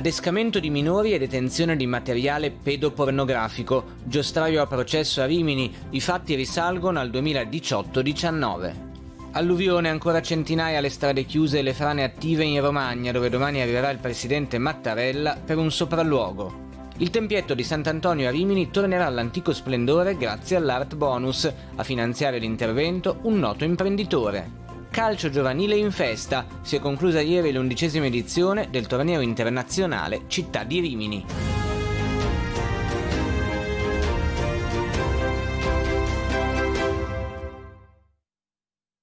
adescamento di minori e detenzione di materiale pedopornografico, Giostraio a processo a Rimini, i fatti risalgono al 2018-19. Alluvione, ancora centinaia le strade chiuse e le frane attive in Romagna, dove domani arriverà il presidente Mattarella per un sopralluogo. Il tempietto di Sant'Antonio a Rimini tornerà all'antico splendore grazie all'Art Bonus, a finanziare l'intervento un noto imprenditore. Calcio giovanile in festa. Si è conclusa ieri l'undicesima edizione del torneo internazionale Città di Rimini.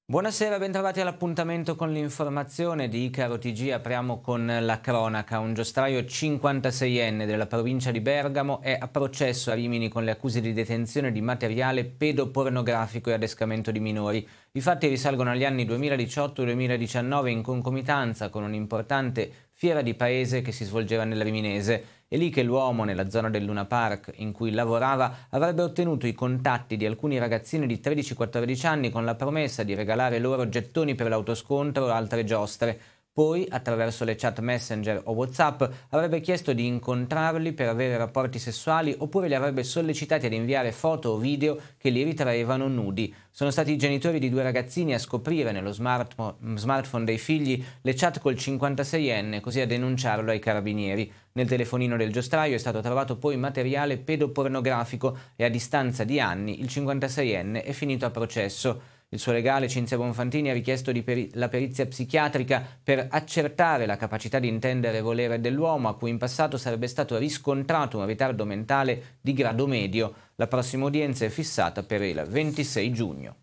Buonasera, bentrovati all'appuntamento con l'informazione di Icaro TG. Apriamo con la cronaca. Un giostraio 56enne della provincia di Bergamo è a processo a Rimini con le accuse di detenzione di materiale pedopornografico e adescamento di minori. I fatti risalgono agli anni 2018-2019 in concomitanza con un'importante fiera di paese che si svolgeva nella Riminese. È lì che l'uomo, nella zona del Luna Park in cui lavorava, avrebbe ottenuto i contatti di alcuni ragazzini di 13-14 anni con la promessa di regalare loro gettoni per l'autoscontro o altre giostre, poi, attraverso le chat Messenger o WhatsApp, avrebbe chiesto di incontrarli per avere rapporti sessuali oppure li avrebbe sollecitati ad inviare foto o video che li ritraevano nudi. Sono stati i genitori di due ragazzini a scoprire nello smartphone dei figli le chat col 56enne, così a denunciarlo ai carabinieri. Nel telefonino del giostraio è stato trovato poi materiale pedopornografico e a distanza di anni il 56enne è finito a processo. Il suo legale Cinzia Bonfantini ha richiesto peri la perizia psichiatrica per accertare la capacità di intendere e volere dell'uomo, a cui in passato sarebbe stato riscontrato un ritardo mentale di grado medio. La prossima udienza è fissata per il 26 giugno.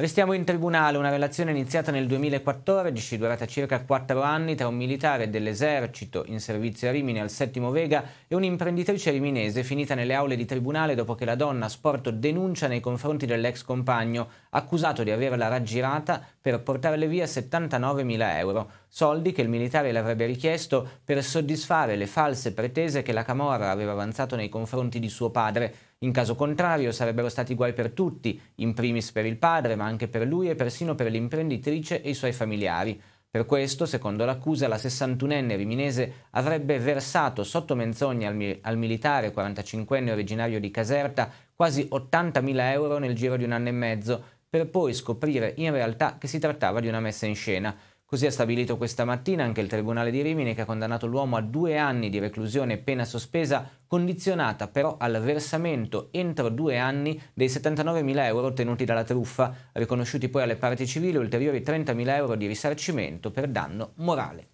Restiamo in tribunale, una relazione iniziata nel 2014, durata circa 4 anni, tra un militare dell'esercito in servizio a Rimini al Settimo Vega e un'imprenditrice riminese finita nelle aule di tribunale dopo che la donna ha sporto denuncia nei confronti dell'ex compagno, accusato di averla raggirata per portarle via 79.000 euro soldi che il militare le avrebbe richiesto per soddisfare le false pretese che la Camorra aveva avanzato nei confronti di suo padre. In caso contrario sarebbero stati guai per tutti, in primis per il padre, ma anche per lui e persino per l'imprenditrice e i suoi familiari. Per questo, secondo l'accusa, la 61enne riminese avrebbe versato sotto menzogna al, mi al militare 45enne originario di Caserta quasi 80.000 euro nel giro di un anno e mezzo, per poi scoprire in realtà che si trattava di una messa in scena. Così ha stabilito questa mattina anche il Tribunale di Rimini che ha condannato l'uomo a due anni di reclusione e pena sospesa, condizionata però al versamento entro due anni dei 79.000 euro ottenuti dalla truffa, riconosciuti poi alle parti civili ulteriori 30.000 euro di risarcimento per danno morale.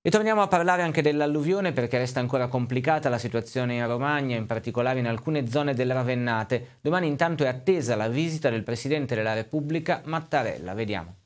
E torniamo a parlare anche dell'alluvione perché resta ancora complicata la situazione in Romagna, in particolare in alcune zone del Ravennate. Domani intanto è attesa la visita del Presidente della Repubblica Mattarella. Vediamo.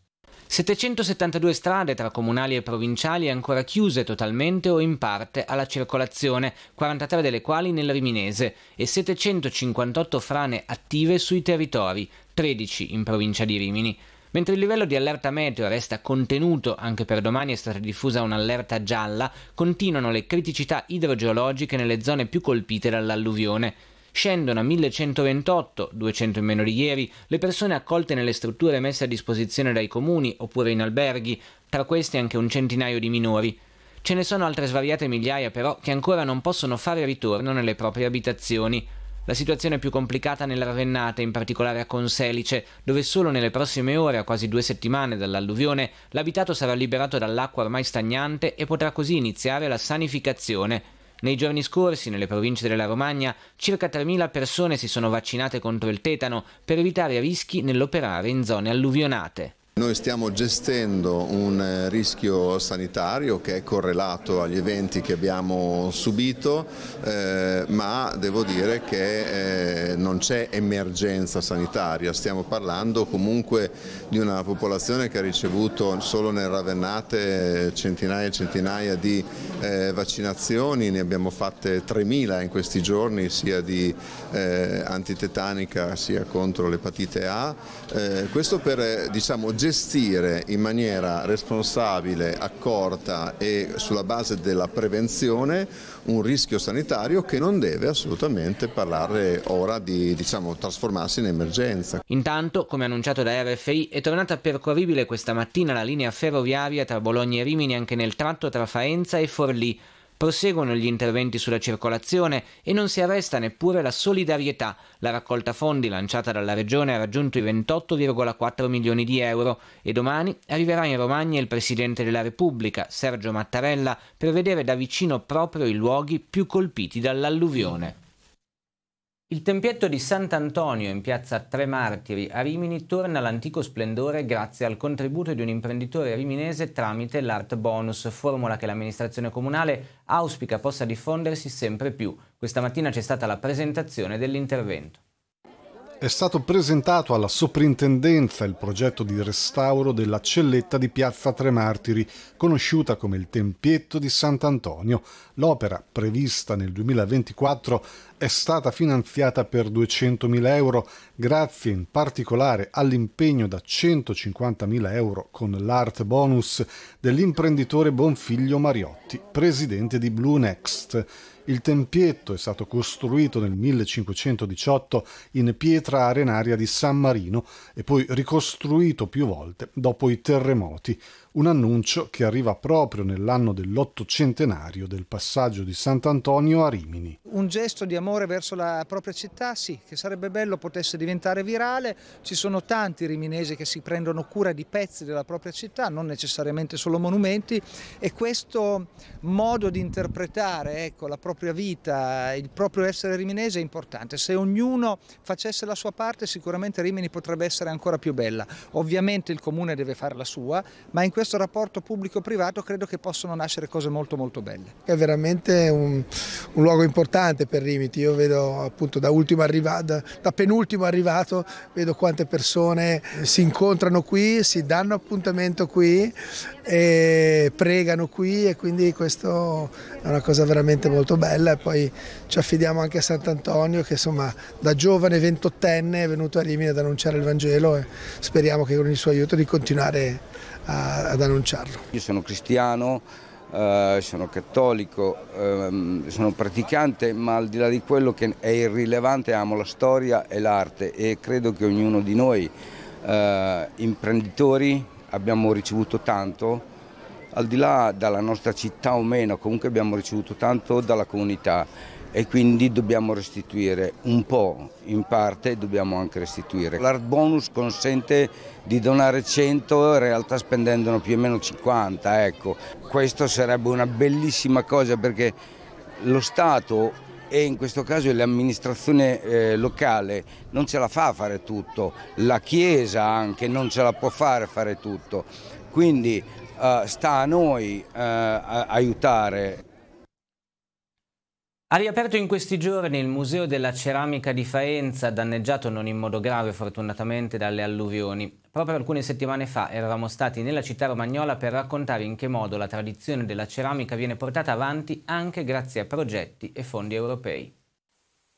772 strade tra comunali e provinciali ancora chiuse totalmente o in parte alla circolazione, 43 delle quali nel Riminese, e 758 frane attive sui territori, 13 in provincia di Rimini. Mentre il livello di allerta meteo resta contenuto, anche per domani è stata diffusa un'allerta gialla, continuano le criticità idrogeologiche nelle zone più colpite dall'alluvione scendono a 1128, 200 in meno di ieri, le persone accolte nelle strutture messe a disposizione dai comuni oppure in alberghi, tra questi anche un centinaio di minori. Ce ne sono altre svariate migliaia però che ancora non possono fare ritorno nelle proprie abitazioni. La situazione è più complicata nella nell'Arvennate, in particolare a Conselice, dove solo nelle prossime ore, a quasi due settimane dall'alluvione, l'abitato sarà liberato dall'acqua ormai stagnante e potrà così iniziare la sanificazione. Nei giorni scorsi, nelle province della Romagna, circa 3.000 persone si sono vaccinate contro il tetano per evitare rischi nell'operare in zone alluvionate. Noi stiamo gestendo un eh, rischio sanitario che è correlato agli eventi che abbiamo subito, eh, ma devo dire che eh, non c'è emergenza sanitaria, stiamo parlando comunque di una popolazione che ha ricevuto solo nel Ravennate centinaia e centinaia di eh, vaccinazioni, ne abbiamo fatte 3.000 in questi giorni sia di eh, antitetanica sia contro l'epatite A, eh, questo per diciamo, gestire gestire in maniera responsabile, accorta e sulla base della prevenzione un rischio sanitario che non deve assolutamente parlare ora di diciamo, trasformarsi in emergenza. Intanto, come annunciato da RFI, è tornata percorribile questa mattina la linea ferroviaria tra Bologna e Rimini anche nel tratto tra Faenza e Forlì Proseguono gli interventi sulla circolazione e non si arresta neppure la solidarietà. La raccolta fondi lanciata dalla Regione ha raggiunto i 28,4 milioni di euro e domani arriverà in Romagna il Presidente della Repubblica, Sergio Mattarella, per vedere da vicino proprio i luoghi più colpiti dall'alluvione. Il tempietto di Sant'Antonio in piazza Tre Martiri a Rimini torna all'antico splendore grazie al contributo di un imprenditore riminese tramite l'Art Bonus, formula che l'amministrazione comunale auspica possa diffondersi sempre più. Questa mattina c'è stata la presentazione dell'intervento. È stato presentato alla soprintendenza il progetto di restauro della celletta di Piazza Tre Martiri, conosciuta come il Tempietto di Sant'Antonio. L'opera, prevista nel 2024, è stata finanziata per 200.000 euro grazie in particolare all'impegno da 150.000 euro con l'art bonus dell'imprenditore Bonfiglio Mariotti, presidente di Blue Next. Il tempietto è stato costruito nel 1518 in pietra arenaria di San Marino e poi ricostruito più volte dopo i terremoti, un annuncio che arriva proprio nell'anno dell'ottocentenario del passaggio di Sant'Antonio a Rimini. Un gesto di amore amore verso la propria città, sì, che sarebbe bello potesse diventare virale. Ci sono tanti riminesi che si prendono cura di pezzi della propria città, non necessariamente solo monumenti, e questo modo di interpretare ecco, la propria vita, il proprio essere riminese è importante. Se ognuno facesse la sua parte, sicuramente Rimini potrebbe essere ancora più bella. Ovviamente il comune deve fare la sua, ma in questo rapporto pubblico-privato credo che possono nascere cose molto molto belle. È veramente un, un luogo importante per Rimini davanti, io vedo appunto da, arriva, da, da penultimo arrivato, vedo quante persone si incontrano qui, si danno appuntamento qui e pregano qui e quindi questo è una cosa veramente molto bella e poi ci affidiamo anche a Sant'Antonio che insomma da giovane ventottenne è venuto a Rimini ad annunciare il Vangelo e speriamo che con il suo aiuto di continuare a, ad annunciarlo. Io sono cristiano, eh, sono cattolico, um, sono praticante, ma al di là di quello che è irrilevante amo la storia e l'arte e credo che ognuno di noi uh, imprenditori abbiamo ricevuto tanto, al di là dalla nostra città o meno, comunque abbiamo ricevuto tanto dalla comunità e quindi dobbiamo restituire un po', in parte dobbiamo anche restituire. L'art bonus consente di donare 100, in realtà spendendone più o meno 50, ecco. Questo sarebbe una bellissima cosa perché lo Stato e in questo caso l'amministrazione eh, locale non ce la fa a fare tutto, la Chiesa anche non ce la può fare a fare tutto, quindi eh, sta a noi eh, a aiutare. Ha riaperto in questi giorni il Museo della Ceramica di Faenza, danneggiato non in modo grave fortunatamente dalle alluvioni. Proprio alcune settimane fa eravamo stati nella città romagnola per raccontare in che modo la tradizione della ceramica viene portata avanti anche grazie a progetti e fondi europei.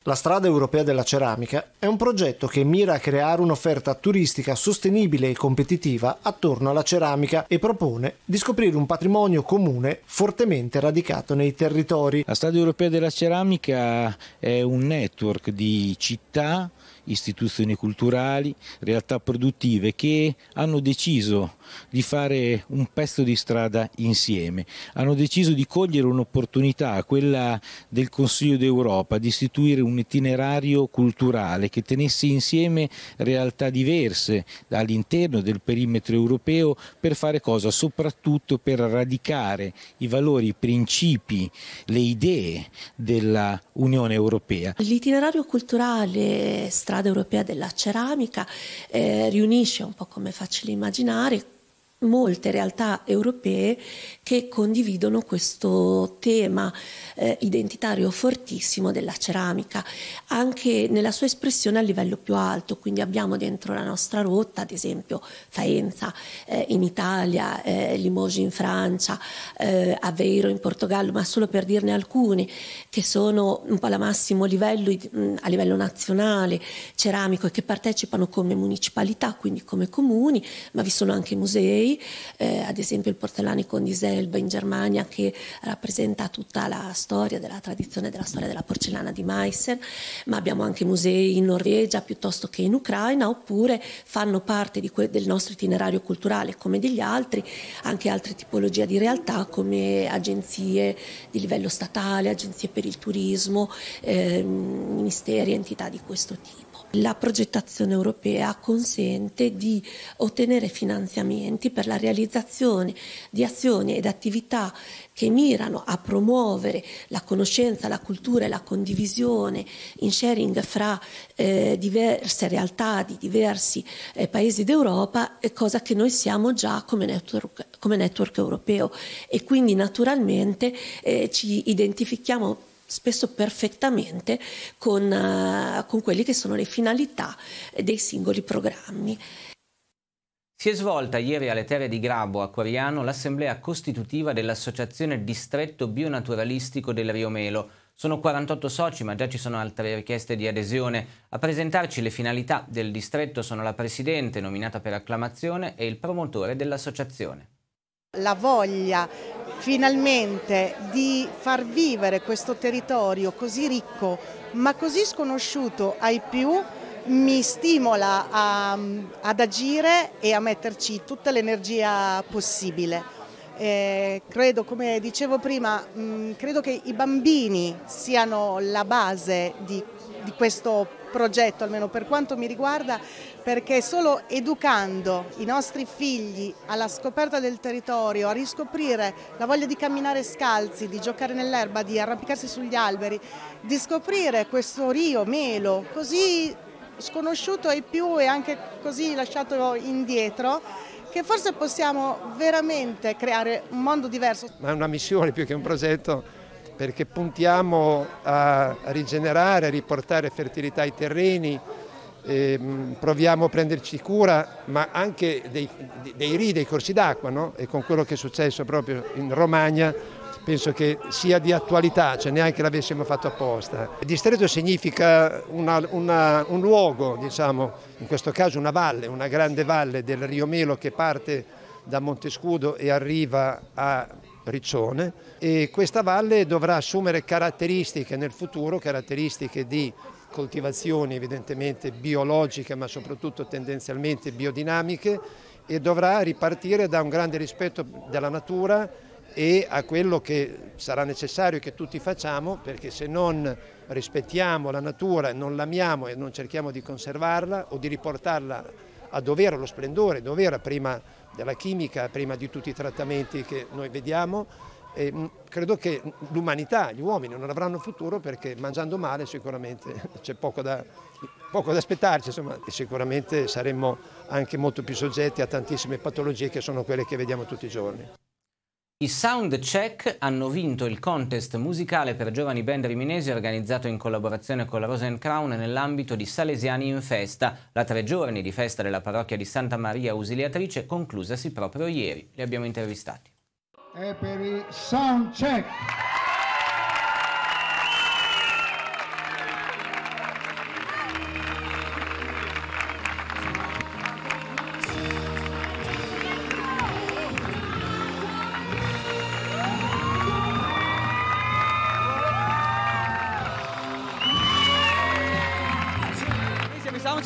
La Strada Europea della Ceramica è un progetto che mira a creare un'offerta turistica sostenibile e competitiva attorno alla ceramica e propone di scoprire un patrimonio comune fortemente radicato nei territori. La Strada Europea della Ceramica è un network di città istituzioni culturali, realtà produttive che hanno deciso di fare un pezzo di strada insieme, hanno deciso di cogliere un'opportunità, quella del Consiglio d'Europa, di istituire un itinerario culturale che tenesse insieme realtà diverse all'interno del perimetro europeo per fare cosa? Soprattutto per radicare i valori, i principi, le idee dell'Unione Europea. L'itinerario culturale strada Parade Europea della Ceramica, eh, riunisce un po' come facile immaginare molte realtà europee che condividono questo tema eh, identitario fortissimo della ceramica, anche nella sua espressione a livello più alto, quindi abbiamo dentro la nostra rotta, ad esempio Faenza eh, in Italia, eh, Limoges in Francia, eh, Aveiro in Portogallo, ma solo per dirne alcuni che sono un po' al massimo livello mm, a livello nazionale ceramico e che partecipano come municipalità, quindi come comuni, ma vi sono anche musei noi, eh, ad esempio il porcellanico con Diselba in Germania che rappresenta tutta la storia della tradizione della storia della porcellana di Meissen, ma abbiamo anche musei in Norvegia piuttosto che in Ucraina, oppure fanno parte del nostro itinerario culturale come degli altri, anche altre tipologie di realtà come agenzie di livello statale, agenzie per il turismo, eh, ministeri entità di questo tipo. La progettazione europea consente di ottenere finanziamenti per la realizzazione di azioni ed attività che mirano a promuovere la conoscenza, la cultura e la condivisione in sharing fra eh, diverse realtà di diversi eh, paesi d'Europa, eh, cosa che noi siamo già come network, come network europeo e quindi naturalmente eh, ci identifichiamo spesso perfettamente con, uh, con quelle che sono le finalità dei singoli programmi. Si è svolta ieri alle terre di Grabo, a Quariano, l'assemblea costitutiva dell'Associazione Distretto Bionaturalistico del Rio Melo. Sono 48 soci, ma già ci sono altre richieste di adesione. A presentarci le finalità del distretto sono la presidente, nominata per acclamazione, e il promotore dell'associazione la voglia finalmente di far vivere questo territorio così ricco ma così sconosciuto ai più mi stimola a, ad agire e a metterci tutta l'energia possibile. Eh, credo, come dicevo prima, mh, mm, credo che i bambini siano la base di di questo progetto, almeno per quanto mi riguarda, perché solo educando i nostri figli alla scoperta del territorio, a riscoprire la voglia di camminare scalzi, di giocare nell'erba, di arrampicarsi sugli alberi, di scoprire questo rio melo così sconosciuto e più e anche così lasciato indietro, che forse possiamo veramente creare un mondo diverso. Ma è una missione più che un progetto perché puntiamo a rigenerare, a riportare fertilità ai terreni, ehm, proviamo a prenderci cura, ma anche dei, dei ridi, dei corsi d'acqua, no? e con quello che è successo proprio in Romagna penso che sia di attualità, cioè neanche l'avessimo fatto apposta. distretto significa una, una, un luogo, diciamo, in questo caso una valle, una grande valle del Rio Melo che parte da Montescudo e arriva a Riccione e questa valle dovrà assumere caratteristiche nel futuro, caratteristiche di coltivazioni evidentemente biologiche ma soprattutto tendenzialmente biodinamiche e dovrà ripartire da un grande rispetto della natura e a quello che sarà necessario che tutti facciamo perché se non rispettiamo la natura, non l'amiamo e non cerchiamo di conservarla o di riportarla a dovere, allo splendore, dove era prima della chimica, prima di tutti i trattamenti che noi vediamo. E mm, credo che l'umanità, gli uomini non avranno futuro perché mangiando male sicuramente c'è poco da, poco da aspettarci, insomma, sicuramente saremmo anche molto più soggetti a tantissime patologie che sono quelle che vediamo tutti i giorni. I Soundcheck hanno vinto il contest musicale per giovani band riminesi organizzato in collaborazione con la Rosen Crown nell'ambito di Salesiani in Festa, la tre giorni di festa della parrocchia di Santa Maria Ausiliatrice conclusasi proprio ieri. Li abbiamo intervistati. E per i Soundcheck.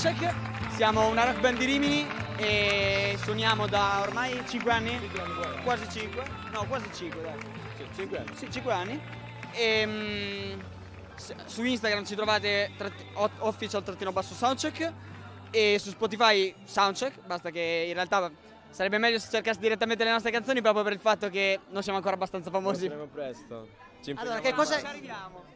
Soundcheck, siamo una rock band di Rimini e suoniamo da ormai 5 anni, quasi 5, no quasi 5 dai, 5 anni, sì, 5 anni. E, ehm, mh, su Instagram ci trovate official-soundcheck basso e su Spotify soundcheck, basta che in realtà sarebbe meglio se cercassi direttamente le nostre canzoni proprio per il fatto che non siamo ancora abbastanza famosi. Saremo presto. Ci allora, che cosa,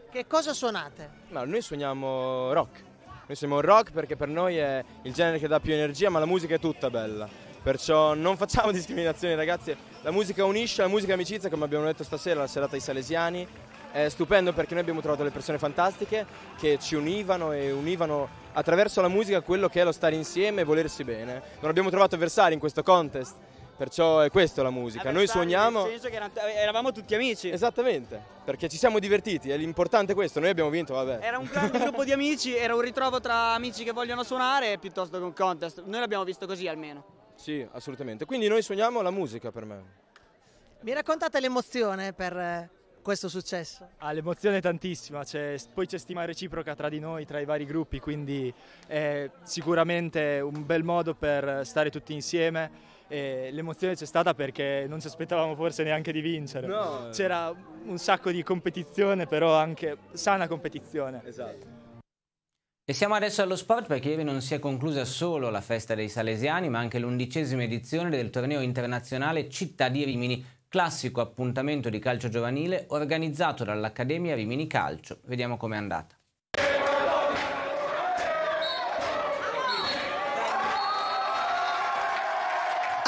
che cosa suonate? No, noi suoniamo rock. Noi siamo rock perché per noi è il genere che dà più energia, ma la musica è tutta bella. Perciò non facciamo discriminazioni ragazzi, la musica unisce, la musica è amicizia, come abbiamo detto stasera, la serata ai Salesiani. È stupendo perché noi abbiamo trovato delle persone fantastiche che ci univano e univano attraverso la musica quello che è lo stare insieme e volersi bene. Non abbiamo trovato avversari in questo contest, Perciò è questa la musica, noi suoniamo... Nel senso che eran- eh, eravamo tutti amici. Esattamente, perché ci siamo divertiti, è l'importante questo, noi abbiamo vinto, vabbè. Era un grande gruppo di amici, era un ritrovo tra amici che vogliono suonare piuttosto che un contest, noi l'abbiamo visto così almeno. Sì, assolutamente, quindi noi suoniamo la musica per me. Mi raccontate l'emozione per eh, questo successo? Ah, l'emozione è tantissima, c'è, poi c'è stima reciproca tra di noi, tra i vari gruppi, quindi è sicuramente un bel modo per stare tutti insieme e l'emozione c'è stata perché non ci aspettavamo forse neanche di vincere. No. C'era un sacco di competizione, però anche sana competizione. Esatto. E siamo adesso allo sport perché ieri non si è conclusa solo la festa dei Salesiani, ma anche l'undicesima edizione del torneo internazionale Città di Rimini, classico appuntamento di calcio giovanile organizzato dall'Accademia Rimini Calcio. Vediamo com'è andata.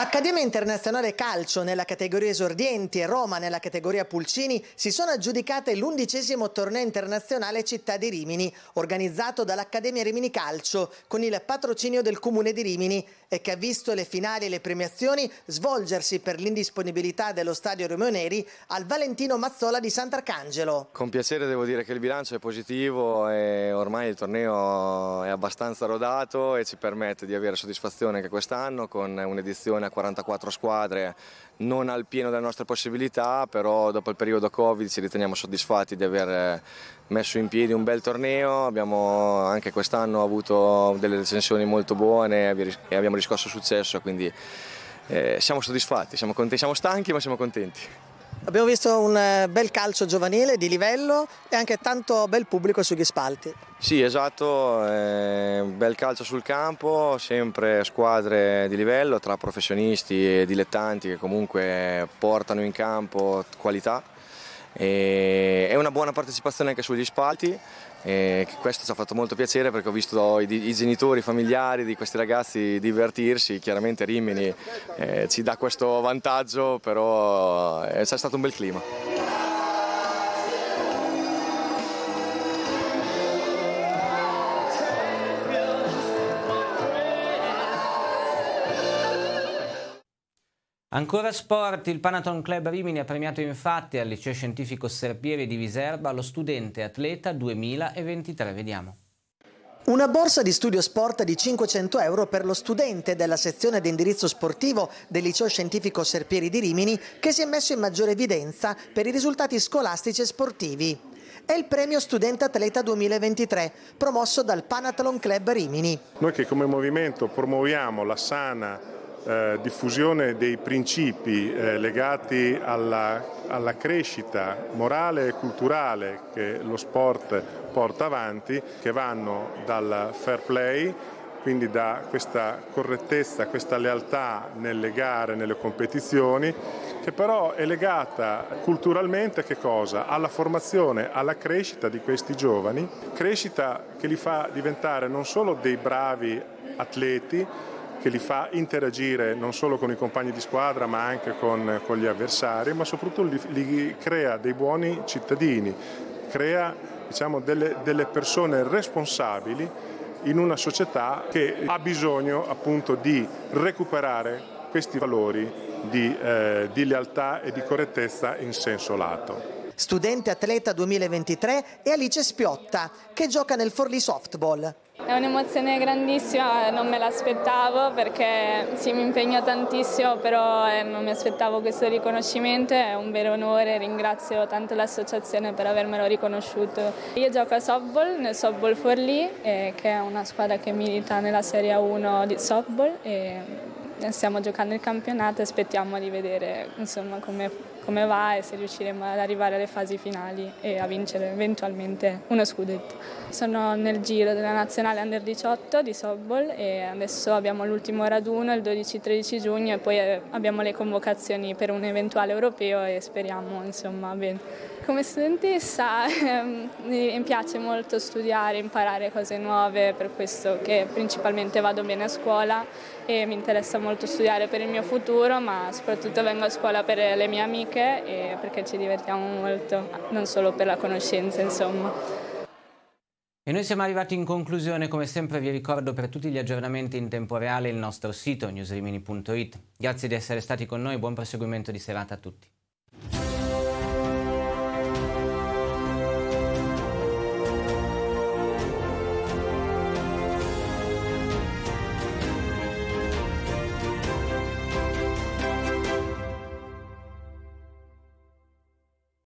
Accademia Internazionale Calcio nella categoria esordienti e Roma nella categoria Pulcini si sono aggiudicate l'undicesimo torneo internazionale Città di Rimini, organizzato dall'Accademia Rimini Calcio con il patrocinio del Comune di Rimini e che ha visto le finali e le premiazioni svolgersi per l'indisponibilità dello stadio Romeo Neri al Valentino Mazzola di Sant'Arcangelo. Con piacere devo dire che il bilancio è positivo e ormai il torneo è abbastanza rodato e ci permette di avere soddisfazione anche quest'anno con un'edizione 44 squadre, non al pieno delle nostre possibilità, però dopo il periodo Covid ci riteniamo soddisfatti di aver eh, messo in piedi un bel torneo, abbiamo anche quest'anno avuto delle recensioni molto buone e abbiamo riscosso successo, quindi eh, siamo soddisfatti, siamo, contenti, siamo stanchi ma siamo contenti. Abbiamo visto un eh, bel calcio giovanile di livello e anche tanto bel pubblico sugli spalti. Sì, esatto, eh, bel calcio sul campo, sempre squadre di livello tra professionisti e dilettanti che comunque portano in campo qualità. E una buona partecipazione anche sugli spalti e questo ci ha fatto molto piacere perché ho visto i, i genitori, i familiari di questi ragazzi divertirsi, chiaramente Rimini eh, ci dà questo vantaggio, però eh, c'è stato un bel clima. Ancora sport, il Panathon Club Rimini ha premiato infatti al liceo scientifico Serpieri di Viserba lo studente atleta 2023. Vediamo. Una borsa di studio sport di 500 euro per lo studente della sezione di indirizzo sportivo del liceo scientifico Serpieri di Rimini che si è messo in maggiore evidenza per i risultati scolastici e sportivi. È il premio Studente Atleta 2023, promosso dal Panathlon Club Rimini. Noi che come movimento promuoviamo la sana eh, diffusione dei principi eh, legati alla, alla crescita morale e culturale che lo sport porta avanti, che vanno dal fair play quindi da questa correttezza, questa lealtà nelle gare, nelle competizioni, che però è legata culturalmente alla formazione, alla crescita di questi giovani, crescita che li fa diventare non solo dei bravi atleti, che li fa interagire non solo con i compagni di squadra ma anche con, con gli avversari, ma soprattutto li, li crea dei buoni cittadini, crea diciamo, delle, delle persone responsabili in una società che ha bisogno appunto di recuperare questi valori di, eh, di lealtà e di correttezza in senso lato studente atleta 2023, e Alice Spiotta, che gioca nel Forlì Softball. È un'emozione grandissima, non me l'aspettavo perché sì, mi impegno tantissimo, però eh, non mi aspettavo questo riconoscimento, è un vero onore, ringrazio tanto l'associazione per avermelo riconosciuto. Io gioco a softball nel Softball Forlì, eh, che è una squadra che milita nella Serie 1 di softball e eh, stiamo giocando il campionato e aspettiamo di vedere insomma, come come va e se riusciremo ad arrivare alle fasi finali e a vincere eventualmente uno scudetto. Sono nel giro della nazionale under 18 di softball e adesso abbiamo l'ultimo raduno il 12-13 giugno e poi eh, abbiamo le convocazioni per un eventuale europeo e speriamo insomma bene. Come studentessa ehm, mi piace molto studiare, imparare cose nuove, per questo che principalmente vado bene a scuola e mi interessa molto studiare per il mio futuro, ma soprattutto vengo a scuola per le mie amiche e perché ci divertiamo molto, non solo per la conoscenza insomma. E noi siamo arrivati in conclusione, come sempre vi ricordo per tutti gli aggiornamenti in tempo reale il nostro sito newsrimini.it. Grazie di essere stati con noi, buon proseguimento di serata a tutti.